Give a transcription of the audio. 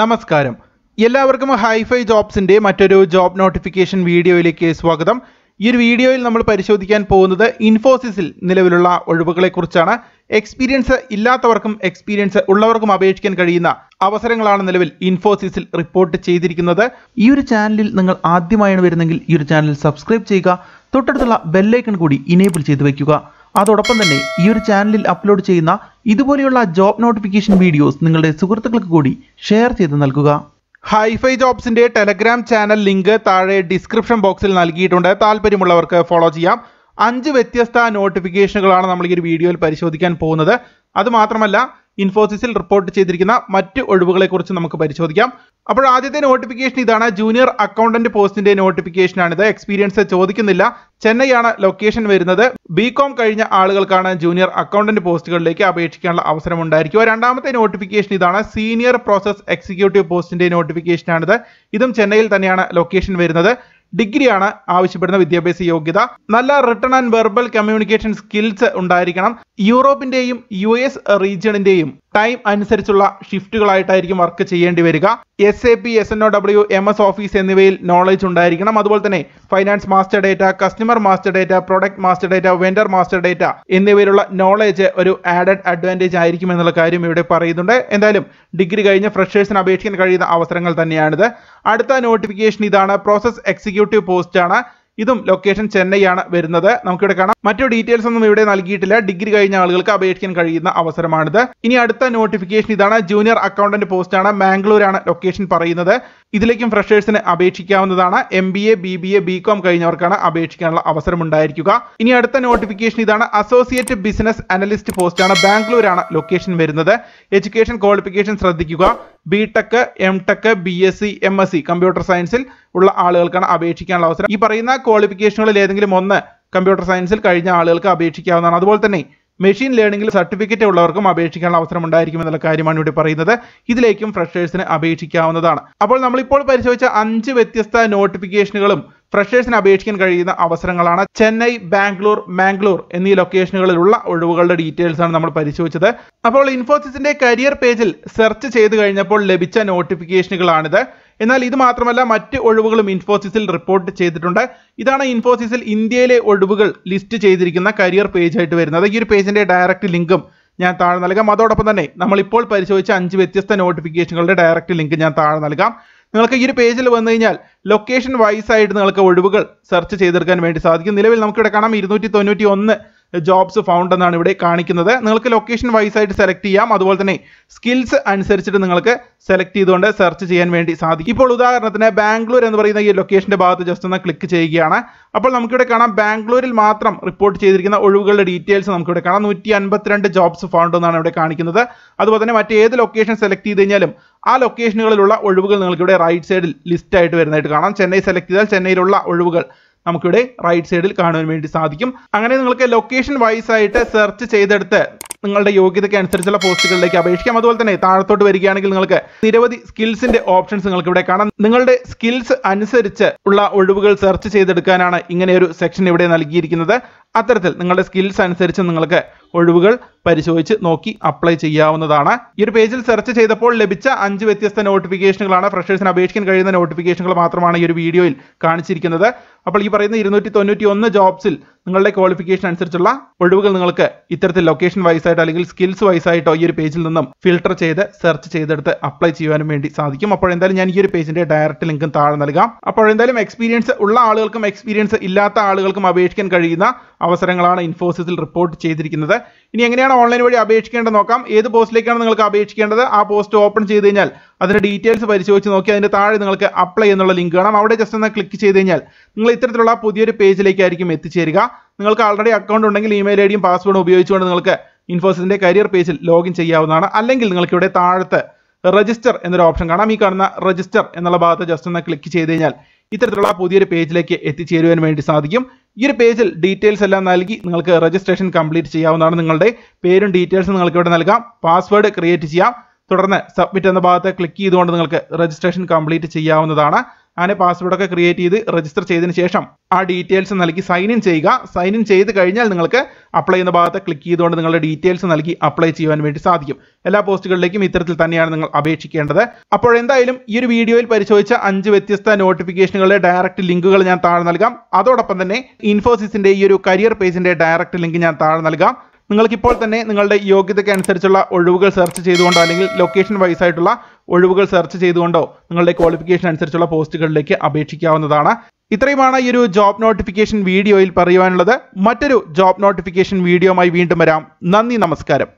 നമസ്കാരം എല്ലാവർക്കും ഹൈഫൈ ജോബ്സിൻ്റെ മറ്റൊരു ജോബ് നോട്ടിഫിക്കേഷൻ വീഡിയോയിലേക്ക് സ്വാഗതം ഈ ഒരു വീഡിയോയിൽ നമ്മൾ പരിശോധിക്കാൻ പോകുന്നത് ഇൻഫോസിസിൽ നിലവിലുള്ള ഒഴിവുകളെക്കുറിച്ചാണ് എക്സ്പീരിയൻസ് ഇല്ലാത്തവർക്കും എക്സ്പീരിയൻസ് ഉള്ളവർക്കും അപേക്ഷിക്കാൻ കഴിയുന്ന അവസരങ്ങളാണ് നിലവിൽ ഇൻഫോസിസിൽ റിപ്പോർട്ട് ചെയ്തിരിക്കുന്നത് ഈ ഒരു ചാനലിൽ നിങ്ങൾ ആദ്യമായാണ് വരുന്നെങ്കിൽ ഈ ഒരു ചാനൽ സബ്സ്ക്രൈബ് ചെയ്യുക തൊട്ടടുത്തുള്ള ബെല്ലൈക്കൺ കൂടി ഇനേബിൾ ചെയ്തു വയ്ക്കുക അതോടൊപ്പം തന്നെ ഈ ഒരു ചാനലിൽ അപ്ലോഡ് ചെയ്യുന്ന ഇതുപോലെയുള്ള ജോബ് നോട്ടിഫിക്കേഷൻ വീഡിയോസ് നിങ്ങളുടെ സുഹൃത്തുക്കൾക്ക് കൂടി ഷെയർ ചെയ്ത് നൽകുക ഹൈഫൈ ജോബ്സിന്റെ ടെലഗ്രാം ചാനൽ ലിങ്ക് താഴെ ഡിസ്ക്രിപ്ഷൻ ബോക്സിൽ നൽകിയിട്ടുണ്ട് താല്പര്യമുള്ളവർക്ക് ഫോളോ ചെയ്യാം അഞ്ച് വ്യത്യസ്ത നോട്ടിഫിക്കേഷനുകളാണ് നമ്മൾ ഈ ഒരു വീഡിയോയിൽ പരിശോധിക്കാൻ പോകുന്നത് അതുമാത്രമല്ല ഇൻഫോസിസിൽ റിപ്പോർട്ട് ചെയ്തിരിക്കുന്ന മറ്റ് ഒഴിവുകളെക്കുറിച്ച് നമുക്ക് പരിശോധിക്കാം അപ്പോൾ ആദ്യത്തെ നോട്ടിഫിക്കേഷൻ ഇതാണ് ജൂനിയർ അക്കൗണ്ടന്റ് പോസ്റ്റിന്റെ നോട്ടിഫിക്കേഷൻ ആണിത് എക്സ്പീരിയൻസ് ചോദിക്കുന്നില്ല ചെന്നൈയാണ് ലൊക്കേഷൻ വരുന്നത് ബികോം കഴിഞ്ഞ ആളുകൾക്കാണ് ജൂനിയർ അക്കൗണ്ടന്റ് പോസ്റ്റുകളിലേക്ക് അപേക്ഷിക്കാനുള്ള അവസരം ഉണ്ടായിരിക്കുക രണ്ടാമത്തെ നോട്ടിഫിക്കേഷൻ ഇതാണ് സീനിയർ പ്രോസസ് എക്സിക്യൂട്ടീവ് പോസ്റ്റിന്റെ നോട്ടിഫിക്കേഷൻ ആണിത് ഇതും ചെന്നൈയിൽ തന്നെയാണ് ലൊക്കേഷൻ വരുന്നത് ഡിഗ്രിയാണ് ആവശ്യപ്പെടുന്ന വിദ്യാഭ്യാസ യോഗ്യത നല്ല written and verbal communication skills ഉണ്ടായിരിക്കണം യൂറോപ്പിന്റെയും യു എസ് റീജിയണിന്റെയും ടൈം അനുസരിച്ചുള്ള ഷിഫ്റ്റുകളായിട്ടായിരിക്കും വർക്ക് ചെയ്യേണ്ടി വരിക S A P S N O W M S office എന്നിവയിൽ നോളജ് ഉണ്ടായിരിക്കണം അതുപോലെ തന്നെ finance master data customer master data product master data vendor master data എന്നിവയിലുള്ള നോളജ് ഒരു ആഡഡ് അഡ്വാൻറ്റേജ് ആയിരിക്കും എന്നുള്ള കാര്യം ഇവിടെ പറയുന്നുണ്ട് എന്തായാലും ഡിഗ്രി കഴിഞ്ഞ് ഫ്രഷേഴ്സിന് അപേക്ഷിക്കാൻ കഴിയുന്ന അവസരങ്ങൾ തന്നെയാണിത് അടുത്ത നോട്ടിഫിക്കേഷൻ ഇതാണ് പ്രോസസ് എക്സിക്യൂട്ടീവ് പോസ്റ്റാണ് ഇതും ലൊക്കേഷൻ ചെന്നൈ ആണ് വരുന്നത് നമുക്കിവിടെ കാണാം മറ്റു ഡീറ്റെയിൽസ് ഒന്നും ഇവിടെ നൽകിയിട്ടില്ല ഡിഗ്രി കഴിഞ്ഞ ആളുകൾക്ക് അപേക്ഷിക്കാൻ കഴിയുന്ന അവസരമാണിത് ഇനി അടുത്ത നോട്ടിഫിക്കേഷൻ ഇതാണ് ജൂനിയർ അക്കൗണ്ടന്റ് പോസ്റ്റ് ആണ് മാംഗ്ലൂർ ആണ് ലൊക്കേഷൻ പറയുന്നത് ഇതിലേക്കും ഫ്രഷേഴ്സിന് അപേക്ഷിക്കാവുന്നതാണ് M B A B B A B com കഴിഞ്ഞവർക്കാണ് അപേക്ഷിക്കാനുള്ള അവസരം ഉണ്ടായിരിക്കുക ഇനി അടുത്ത നോട്ടിഫിക്കേഷൻ ഇതാണ് അസോസിയേറ്റ് ബിസിനസ് അനലിസ്റ്റ് പോസ്റ്റ് ആണ് ബാംഗ്ലൂർ ആണ് ലൊക്കേഷൻ വരുന്നത് എഡ്യൂക്കേഷൻ ക്വാളിഫിക്കേഷൻ ശ്രദ്ധിക്കുക B tech M tech B S C M S C computer സയൻസിൽ ഉള്ള ആളുകൾക്കാണ് അപേക്ഷിക്കാനുള്ള അവസരം ഈ പറയുന്ന ക്വാളിഫിക്കേഷനുകളിൽ ഏതെങ്കിലും ഒന്ന് കമ്പ്യൂട്ടർ സയൻസിൽ കഴിഞ്ഞ ആളുകൾക്ക് അപേക്ഷിക്കാവുന്നതാണ് അതുപോലെ തന്നെ മെഷീൻ ലേണിംഗിൽ സർട്ടിഫിക്കറ്റ് ഉള്ളവർക്കും അപേക്ഷിക്കാനുള്ള അവസരം ഉണ്ടായിരിക്കും എന്നുള്ള കാര്യമാണ് ഇവിടെ പറയുന്നത് ഇതിലേക്കും ഫ്രഷേഴ്സിന് അപേക്ഷിക്കാവുന്നതാണ് അപ്പോൾ നമ്മളിപ്പോൾ പരിശോധിച്ച അഞ്ച് വ്യത്യസ്ത നോട്ടിഫിക്കേഷനുകളും ഫ്രഷേഴ്സിന് അപേക്ഷിക്കാൻ കഴിയുന്ന അവസരങ്ങളാണ് ചെന്നൈ ബാംഗ്ലൂർ മാംഗ്ലൂർ എന്നീ ലൊക്കേഷനുകളിലുള്ള ഒഴിവുകളുടെ ഡീറ്റെയിൽസ് ആണ് നമ്മൾ പരിശോധിച്ചത് അപ്പോൾ ഇൻഫോസിസിന്റെ കരിയർ പേജിൽ സെർച്ച് ചെയ്ത് കഴിഞ്ഞപ്പോൾ ലഭിച്ച നോട്ടിഫിക്കേഷനുകളാണിത് എന്നാൽ ഇത് മാത്രമല്ല മറ്റ് ഒഴിവുകളും ഇൻഫോസിസിൽ റിപ്പോർട്ട് ചെയ്തിട്ടുണ്ട് ഇതാണ് ഇൻഫോസിസിൽ ഇന്ത്യയിലെ ഒഴിവുകൾ ലിസ്റ്റ് ചെയ്തിരിക്കുന്ന കരിയർ പേജ് ആയിട്ട് വരുന്നത് ഈ ഒരു പേജിന്റെ ഡയറക്റ്റ് ലിങ്കും ഞാൻ താഴെ നൽകാം അതോടൊപ്പം തന്നെ നമ്മൾ ഇപ്പോൾ പരിശോധിച്ച അഞ്ച് വ്യത്യസ്ത നോട്ടിഫിക്കേഷനുകളുടെ ഡയറക്റ്റ് ലിങ്ക് ഞാൻ താഴെ നൽകാം നിങ്ങൾക്ക് ഈ ഒരു പേജിൽ വന്നു കഴിഞ്ഞാൽ ലൊക്കേഷൻ വൈസ് ആയിട്ട് നിങ്ങൾക്ക് ഒഴിവുകൾ സെർച്ച് ചെയ്തെടുക്കാൻ വേണ്ടി സാധിക്കും നിലവിൽ നമുക്കിവിടെ കാണാം ഇരുന്നൂറ്റി തൊണ്ണൂറ്റി ഒന്ന് ജോബ്സ് ഫൗണ്ട് എന്നാണ് ഇവിടെ കാണിക്കുന്നത് നിങ്ങൾക്ക് ലൊക്കേഷൻ വൈസ് ആയിട്ട് സെലക്ട് ചെയ്യാം അതുപോലെ തന്നെ സ്കിൽസ് അനുസരിച്ചിട്ട് നിങ്ങൾക്ക് സെലക്ട് ചെയ്തുകൊണ്ട് സെർച്ച് ചെയ്യാൻ വേണ്ടി സാധിക്കും ഇപ്പോൾ ഉദാഹരണത്തിന് ബാംഗ്ലൂർ എന്ന് പറയുന്ന ഈ ലൊക്കേഷന്റെ ഭാഗത്ത് ജസ്റ്റ് ഒന്ന് ക്ലിക്ക് ചെയ്യുകയാണ് അപ്പോൾ നമുക്കിവിടെ കാണാം ബാംഗ്ലൂരിൽ മാത്രം റിപ്പോർട്ട് ചെയ്തിരിക്കുന്ന ഒഴിവുകളുടെ ഡീറ്റെയിൽസ് നമുക്കിവിടെ കാണാം നൂറ്റി അൻപത്തിരണ്ട് ജോബ്സ് ഫൗണ്ട് എന്നാണ് ഇവിടെ കാണിക്കുന്നത് അതുപോലെ തന്നെ മറ്റേത് ലൊക്കേഷൻ സെലക്ട് ചെയ്ത് കഴിഞ്ഞാലും ആ ലൊക്കേഷനുകളിലുള്ള ഒഴിവുകൾ നിങ്ങൾക്ക് ഇവിടെ റൈറ്റ് സൈഡിൽ ലിസ്റ്റ് ആയിട്ട് വരുന്നതായിട്ട് കാണാം ചെന്നൈ സെലക്ട് ചെയ്താൽ ചെന്നൈയിലുള്ള ഒഴിവുകൾ നമുക്കിവിടെ റൈറ്റ് സൈഡിൽ കാണുവാൻ വേണ്ടി സാധിക്കും അങ്ങനെ നിങ്ങൾക്ക് ലൊക്കേഷൻ വൈസ് ആയിട്ട് സെർച്ച് ചെയ്തെടുത്ത് നിങ്ങളുടെ യോഗ്യതയ്ക്ക് അനുസരിച്ചുള്ള പോസ്റ്റുകളിലേക്ക് അപേക്ഷിക്കാം അതുപോലെ തന്നെ താഴത്തോട്ട് വരികയാണെങ്കിൽ നിങ്ങൾക്ക് നിരവധി സ്കിൽസിന്റെ ഓപ്ഷൻസ് നിങ്ങൾക്ക് ഇവിടെ കാണാം നിങ്ങളുടെ സ്കിൽസ് അനുസരിച്ച് ഉള്ള ഒഴിവുകൾ സെർച്ച് ചെയ്തെടുക്കാനാണ് ഇങ്ങനെ ഒരു സെക്ഷൻ ഇവിടെ നൽകിയിരിക്കുന്നത് അത്തരത്തിൽ നിങ്ങളുടെ സ്കിൽസ് അനുസരിച്ച് നിങ്ങൾക്ക് ഒഴിവുകൾ പരിശോധിച്ച് നോക്കി അപ്ലൈ ചെയ്യാവുന്നതാണ് ഈ ഒരു പേജിൽ സെർച്ച് ചെയ്തപ്പോൾ ലഭിച്ച അഞ്ച് വ്യത്യസ്ത നോട്ടിഫിക്കേഷനുകളാണ് ഫ്രഷേഴ്സിന് അപേക്ഷിക്കാൻ കഴിയുന്ന നോട്ടിഫിക്കേഷനുകൾ മാത്രമാണ് ഈ ഒരു വീഡിയോയിൽ കാണിച്ചിരിക്കുന്നത് അപ്പോൾ ഈ പറയുന്ന ഇരുന്നൂറ്റി ജോബ്സിൽ നിങ്ങളുടെ ക്വാളിഫിക്കേഷൻ അനുസരിച്ചുള്ള ഒഴിവുകൾ നിങ്ങൾക്ക് ഇത്തരത്തിൽ ലൊക്കേഷൻ വൈസ് ആയിട്ട് അല്ലെങ്കിൽ സ്കിൽസ് വൈസ് ആയിട്ടോ ഈ ഒരു പേജിൽ നിന്നും ഫിൽട്ടർ ചെയ്ത് സെർച്ച് ചെയ്തെടുത്ത് അപ്ലൈ ചെയ്യാനും വേണ്ടി സാധിക്കും അപ്പോൾ എന്തായാലും ഞാൻ ഈ ഒരു പേജിന്റെ ഡയറക്റ്റ് ലിങ്കും താഴെ നൽകാം അപ്പോൾ എന്തായാലും എക്സ്പീരിയൻസ് ഉള്ള ആളുകൾക്കും എക്സ്പീരിയൻസ് ഇല്ലാത്ത ആളുകൾക്കും അപേക്ഷിക്കാൻ കഴിയുന്ന അവസരങ്ങളാണ് ഇൻഫോസിസിൽ റിപ്പോർട്ട് ചെയ്തിരിക്കുന്നത് ഇനി എങ്ങനെയാണ് ഓൺലൈൻ വഴി അപേക്ഷിക്കേണ്ടത് നോക്കാം ഏത് പോസ്റ്റിലേക്കാണ് നിങ്ങൾക്ക് അപേക്ഷിക്കേണ്ടത് ആ പോസ്റ്റ് ഓപ്പൺ ചെയ്ത് കഴിഞ്ഞാൽ അതിൻ്റെ ഡീറ്റെയിൽസ് പരിശോധിച്ച് നോക്കി അതിൻ്റെ താഴെ നിങ്ങൾക്ക് അപ്ലൈ എന്നുള്ള ലിങ്ക് കാണാം അവിടെ ജസ്റ്റ് ഒന്ന് ക്ലിക്ക് ചെയ്ത് കഴിഞ്ഞാൽ നിങ്ങൾ ഇത്തരത്തിലുള്ള പുതിയൊരു പേജിലേക്കായിരിക്കും എത്തിച്ചേരുക നിങ്ങൾക്ക് ആൾറെഡി അക്കൗണ്ട് ഉണ്ടെങ്കിൽ ഇമെയിൽ ഐ ഡിയും പാസ്വേഡും ഉപയോഗിച്ചുകൊണ്ട് നിങ്ങൾക്ക് ഇൻഫോസിസിൻ്റെ കരിയർ പേജിൽ ലോഗിൻ ചെയ്യാവുന്നതാണ് അല്ലെങ്കിൽ നിങ്ങൾക്ക് ഇവിടെ താഴത്തെ രജിസ്റ്റർ എന്നൊരു ഓപ്ഷൻ കാണാം ഈ കാണുന്ന രജിസ്റ്റർ എന്നുള്ള ഭാഗത്ത് ജസ്റ്റ് ഒന്ന് ക്ലിക്ക് ചെയ്ത് കഴിഞ്ഞാൽ ഇത്തരത്തിലുള്ള പുതിയൊരു പേജിലേക്ക് എത്തിച്ചേരുവാൻ വേണ്ടി സാധിക്കും ഈ ഒരു പേജിൽ ഡീറ്റെയിൽസ് എല്ലാം നൽകി നിങ്ങൾക്ക് രജിസ്ട്രേഷൻ കംപ്ലീറ്റ് ചെയ്യാവുന്നതാണ് നിങ്ങളുടെ പേരും ഡീറ്റെയിൽസും നിങ്ങൾക്ക് ഇവിടെ നൽകാം പാസ്വേഡ് ക്രിയേറ്റ് ചെയ്യാം തുടർന്ന് സബ്മിറ്റ് എന്ന ഭാഗത്ത് ക്ലിക്ക് ചെയ്തുകൊണ്ട് നിങ്ങൾക്ക് രജിസ്ട്രേഷൻ കംപ്ലീറ്റ് ചെയ്യാവുന്നതാണ് അങ്ങനെ പാസ്വേഡൊക്കെ ക്രിയേറ്റ് ചെയ്ത് രജിസ്റ്റർ ചെയ്തതിന് ശേഷം ആ ഡീറ്റെയിൽസ് നൽകി സൈൻ ഇൻ ചെയ്യുക സൈൻ ഇൻ ചെയ്ത് കഴിഞ്ഞാൽ നിങ്ങൾക്ക് അപ്ലൈ ചെയ്യുന്ന ഭാഗത്ത് ക്ലിക്ക് ചെയ്തുകൊണ്ട് നിങ്ങളുടെ ഡീറ്റെയിൽസ് നൽകി അപ്ലൈ ചെയ്യാൻ വേണ്ടി സാധിക്കും എല്ലാ പോസ്റ്റുകളിലേക്കും ഇത്തരത്തിൽ തന്നെയാണ് നിങ്ങൾ അപേക്ഷിക്കേണ്ടത് അപ്പോൾ എന്തായാലും ഈ ഒരു വീഡിയോയിൽ പരിശോധിച്ച അഞ്ച് വ്യത്യസ്ത നോട്ടിഫിക്കേഷനുകളുടെ ഡയറക്റ്റ് ലിങ്കുകൾ ഞാൻ താഴെ നൽകാം അതോടൊപ്പം തന്നെ ഇൻഫോസിസിന്റെ ഈ ഒരു കരിയർ പേജിന്റെ ഡയറക്റ്റ് ലിങ്ക് ഞാൻ താഴെ നൽകാം നിങ്ങൾക്ക് ഇപ്പോൾ തന്നെ നിങ്ങളുടെ യോഗ്യതയ്ക്ക് അനുസരിച്ചുള്ള ഒഴിവുകൾ സെർച്ച് ചെയ്തുകൊണ്ടോ അല്ലെങ്കിൽ ലൊക്കേഷൻ വൈസ് ആയിട്ടുള്ള ഒഴിവുകൾ സെർച്ച് ചെയ്തുകൊണ്ടോ നിങ്ങളുടെ ക്വാളിഫിക്കേഷൻ അനുസരിച്ചുള്ള പോസ്റ്റുകളിലേക്ക് അപേക്ഷിക്കാവുന്നതാണ് ഇത്രയുമാണ് ഈ ഒരു ജോബ് നോട്ടിഫിക്കേഷൻ വീഡിയോയിൽ പറയുവാനുള്ളത് മറ്റൊരു ജോബ് നോട്ടിഫിക്കേഷൻ വീഡിയോയുമായി വീണ്ടും വരാം നന്ദി നമസ്കാരം